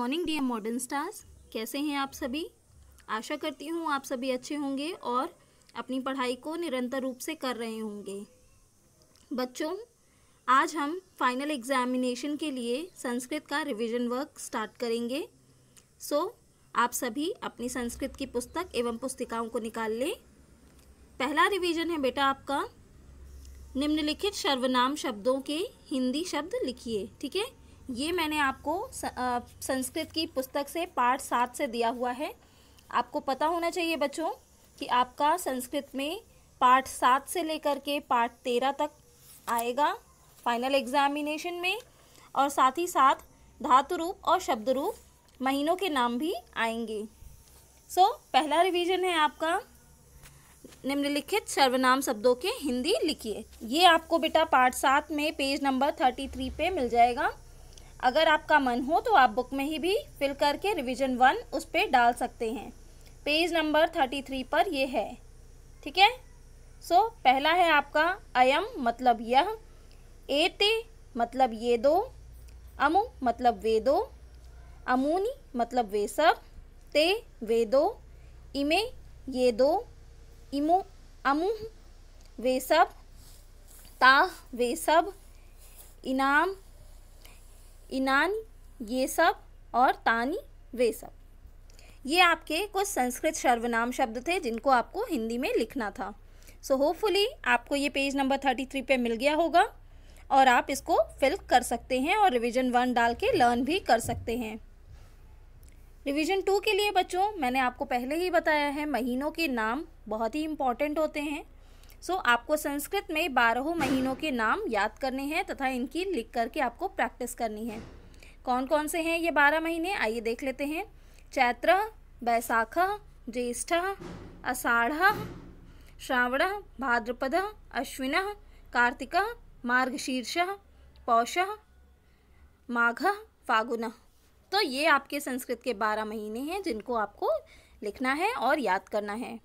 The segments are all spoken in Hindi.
मॉर्निंग डी मॉडर्न स्टार्स कैसे हैं आप सभी आशा करती हूँ आप सभी अच्छे होंगे और अपनी पढ़ाई को निरंतर रूप से कर रहे होंगे बच्चों आज हम फाइनल एग्जामिनेशन के लिए संस्कृत का रिवीजन वर्क स्टार्ट करेंगे सो आप सभी अपनी संस्कृत की पुस्तक एवं पुस्तिकाओं को निकाल लें पहला रिवीजन है बेटा आपका निम्नलिखित सर्वनाम शब्दों के हिंदी शब्द लिखिए ठीक है ये मैंने आपको संस्कृत की पुस्तक से पाठ सात से दिया हुआ है आपको पता होना चाहिए बच्चों कि आपका संस्कृत में पाठ सात से लेकर के पाठ तेरह तक आएगा फाइनल एग्जामिनेशन में और साथ ही साथ धातु रूप और शब्द रूप महीनों के नाम भी आएंगे सो so, पहला रिवीजन है आपका निम्नलिखित सर्वनाम शब्दों के हिंदी लिखिए ये आपको बेटा पार्ट सात में पेज नंबर थर्टी थ्री पे मिल जाएगा अगर आपका मन हो तो आप बुक में ही भी फिल करके रिविज़न वन उस पर डाल सकते हैं पेज नंबर थर्टी थ्री पर ये है ठीक है सो so, पहला है आपका अयम मतलब यह एते मतलब ये दो अमु मतलब वे दो अमूनी मतलब वे सब ते वे दो इमे ये दो इमु अमु वे सब ताह वे सब इनाम इनानी ये सब और तानी वे सब ये आपके कुछ संस्कृत सर्वनाम शब्द थे जिनको आपको हिंदी में लिखना था सो so होपफुली आपको ये पेज नंबर थर्टी थ्री पर मिल गया होगा और आप इसको फिल कर सकते हैं और रिवीजन वन डाल के लर्न भी कर सकते हैं रिवीजन टू के लिए बच्चों मैंने आपको पहले ही बताया है महीनों के नाम बहुत ही इम्पॉर्टेंट होते हैं सो so, आपको संस्कृत में बारहों महीनों के नाम याद करने हैं तथा इनकी लिख करके आपको प्रैक्टिस करनी है कौन कौन से हैं ये बारह महीने आइए देख लेते हैं चैत्र बैसाख ज्येष्ठ अषाढ़ श्रावण भाद्रपद अश्विन कार्तिक मार्गशीर्ष पौष माघ फागुन तो ये आपके संस्कृत के बारह महीने हैं जिनको आपको लिखना है और याद करना है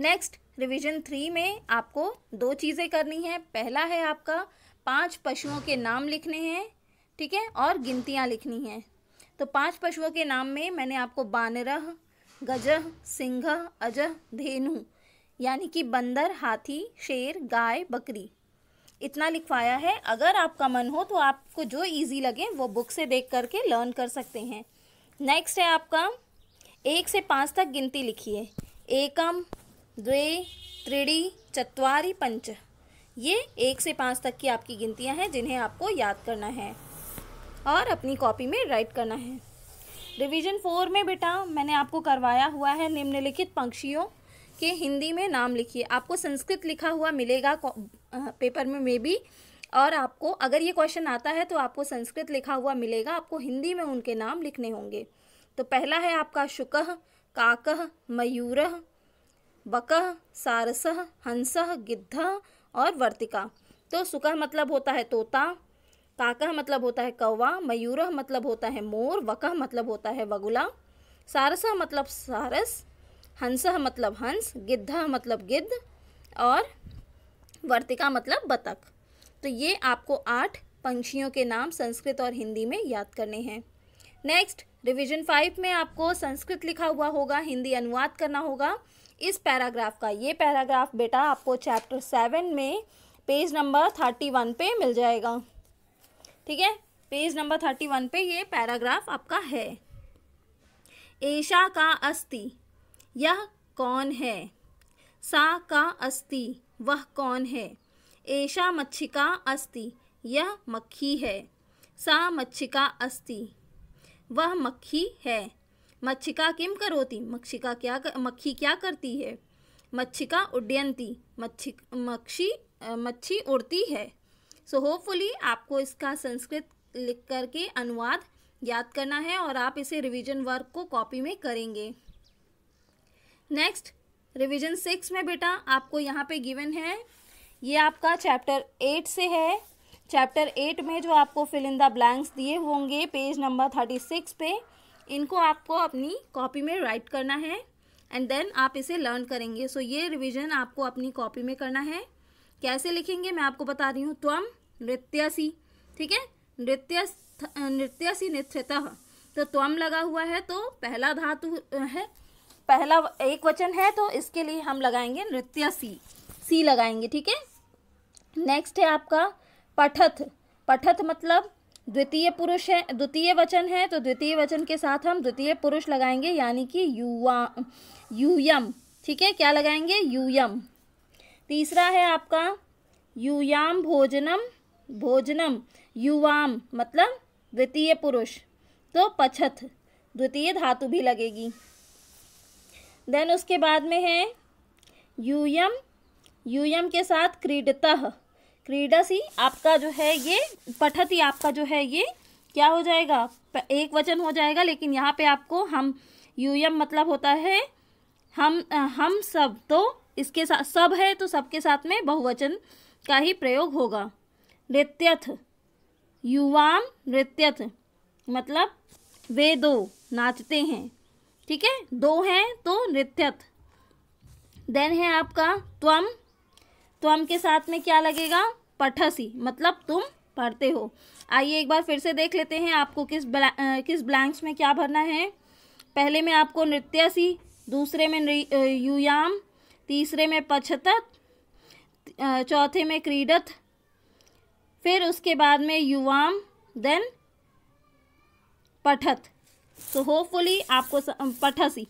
नेक्स्ट रिवीजन थ्री में आपको दो चीज़ें करनी है पहला है आपका पांच पशुओं के नाम लिखने हैं ठीक है और गिनतियाँ लिखनी हैं तो पांच पशुओं के नाम में मैंने आपको बानरह गजह सिंह अजह धेनु यानी कि बंदर हाथी शेर गाय बकरी इतना लिखवाया है अगर आपका मन हो तो आपको जो इजी लगे वो बुक से देख करके लर्न कर सकते हैं नेक्स्ट है आपका एक से पाँच तक गिनती लिखिए एकम द्वे त्रिड़ी चतवारी पंच ये एक से पाँच तक की आपकी गिनतियाँ हैं जिन्हें आपको याद करना है और अपनी कॉपी में राइट करना है रिवीजन फोर में बेटा मैंने आपको करवाया हुआ है निम्नलिखित पंक्षियों के हिंदी में नाम लिखिए आपको संस्कृत लिखा हुआ मिलेगा पेपर में मे बी और आपको अगर ये क्वेश्चन आता है तो आपको संस्कृत लिखा हुआ मिलेगा आपको हिंदी में उनके नाम लिखने होंगे तो पहला है आपका शुकह काकह मयूरह बकह सारसह हंस गिद्ध और वर्तिका तो सुकह मतलब होता है तोता काकह मतलब होता है कौवा मयूरह मतलब होता है मोर वकह मतलब होता है वगुला सारसह मतलब सारस हंस मतलब हंस गिद्ध मतलब गिद्ध और वर्तिका मतलब बतख तो ये आपको आठ पंक्षियों के नाम संस्कृत और हिंदी में याद करने हैं नेक्स्ट रिवीजन फाइव में आपको संस्कृत लिखा हुआ होगा हिंदी अनुवाद करना होगा इस पैराग्राफ का ये पैराग्राफ बेटा आपको चैप्टर सेवन में पेज नंबर थर्टी वन पे मिल जाएगा ठीक है पेज नंबर थर्टी वन पे ये पैराग्राफ आपका है एशा का अस्थि यह कौन है सा का अस्थि वह कौन है मच्छी का अस्थि यह मक्खी है सा मच्छी का अस्थि वह मक्खी है मच्छिका किम करोती मक्षिका क्या कर, मक्खी क्या करती है मच्छिका उड्डयंती मच्छी मक्षी मच्छी उड़ती है सो so होपफुली आपको इसका संस्कृत लिख करके अनुवाद याद करना है और आप इसे रिवीजन वर्क को कॉपी में करेंगे नेक्स्ट रिवीजन सिक्स में बेटा आपको यहाँ पे गिवन है ये आपका चैप्टर एट से है चैप्टर एट में जो आपको फिल इन द ब्लैंक्स दिए होंगे पेज नंबर थर्टी सिक्स पे इनको आपको अपनी कॉपी में राइट करना है एंड देन आप इसे लर्न करेंगे सो so, ये रिविजन आपको अपनी कॉपी में करना है कैसे लिखेंगे मैं आपको बता रही हूँ त्वम नृत्यसी ठीक है नृत्य नृत्यसी नृत्यतः तो त्वम लगा हुआ है तो पहला धातु है पहला एक वचन है तो इसके लिए हम लगाएंगे नृत्य सी सी लगाएंगे ठीक है नेक्स्ट है आपका पठथ पठथ मतलब द्वितीय पुरुष है द्वितीय वचन है तो द्वितीय वचन के साथ हम द्वितीय पुरुष लगाएंगे यानी कि युवा यूयम ठीक है क्या लगाएंगे यूयम तीसरा है आपका यूयाम भोजनम भोजनम युवाम मतलब द्वितीय पुरुष तो पछत द्वितीय धातु भी लगेगी देन उसके बाद में है यूयम यूयम के साथ क्रीडतः क्रीडस ही आपका जो है ये पठत ही आपका जो है ये क्या हो जाएगा एक वचन हो जाएगा लेकिन यहाँ पे आपको हम यूयम मतलब होता है हम हम सब तो इसके साथ सब है तो सबके साथ में बहुवचन का ही प्रयोग होगा नृत्यथ युवाम नृत्यथ मतलब वे दो नाचते हैं ठीक है दो हैं तो नृत्यथ देन है आपका त्वम तो हम के साथ में क्या लगेगा पठसी मतलब तुम पढ़ते हो आइए एक बार फिर से देख लेते हैं आपको किस ब्ला, किस ब्लैंक्स में क्या भरना है पहले में आपको नृत्यसी दूसरे में युयाम तीसरे में पचहत्तर चौथे में क्रीडत फिर उसके बाद में युवाम देन पठत सो होपफुली आपको पठसी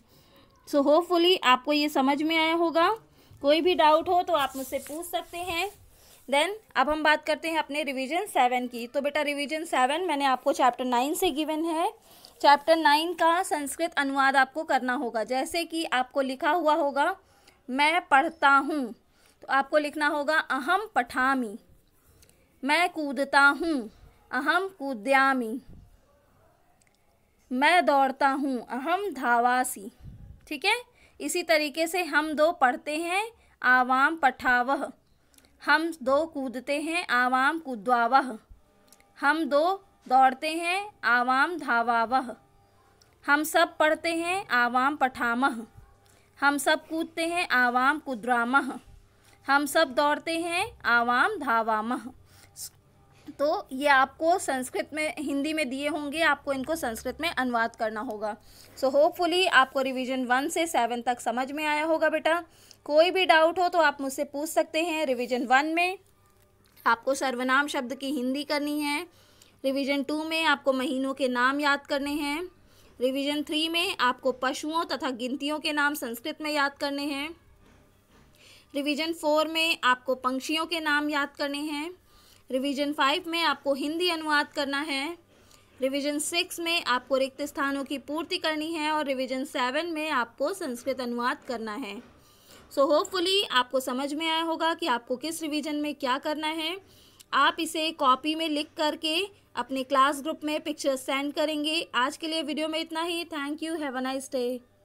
सो होपफुली आपको ये समझ में आया होगा कोई भी डाउट हो तो आप मुझसे पूछ सकते हैं देन अब हम बात करते हैं अपने रिवीजन सेवन की तो बेटा रिवीजन सेवन मैंने आपको चैप्टर नाइन से गिवन है चैप्टर नाइन का संस्कृत अनुवाद आपको करना होगा जैसे कि आपको लिखा हुआ होगा मैं पढ़ता हूँ तो आपको लिखना होगा अहम पठामी मैं कूदता हूँ अहम कूद्यामी मैं दौड़ता हूँ अहम धावासी ठीक है इसी तरीके से हम दो पढ़ते हैं आवाम पठावह हम दो कूदते हैं आवाम कूदवावह हम दो दौड़ते हैं आवाम धावावह हम सब पढ़ते हैं आवाम पठामह हम सब कूदते हैं आवाम कुद्रामह हम सब दौड़ते हैं आवाम धावामह तो ये आपको संस्कृत में हिंदी में दिए होंगे आपको इनको संस्कृत में अनुवाद करना होगा सो so, होपफुली आपको रिवीजन वन से सेवन तक समझ में आया होगा बेटा कोई भी डाउट हो तो आप मुझसे पूछ सकते हैं रिवीजन वन में आपको सर्वनाम शब्द की हिंदी करनी है रिवीजन टू में आपको महीनों के नाम याद करने हैं रिवीजन थ्री में आपको पशुओं तथा गिनतियों के नाम संस्कृत में याद करने हैं रिवीजन फोर में आपको पंक्षियों के नाम याद करने हैं रिवीजन फाइव में आपको हिंदी अनुवाद करना है रिवीजन सिक्स में आपको रिक्त स्थानों की पूर्ति करनी है और रिवीजन सेवन में आपको संस्कृत अनुवाद करना है सो so, होपफुली आपको समझ में आया होगा कि आपको किस रिवीजन में क्या करना है आप इसे कॉपी में लिख करके अपने क्लास ग्रुप में पिक्चर्स सेंड करेंगे आज के लिए वीडियो में इतना ही thank you have a nice day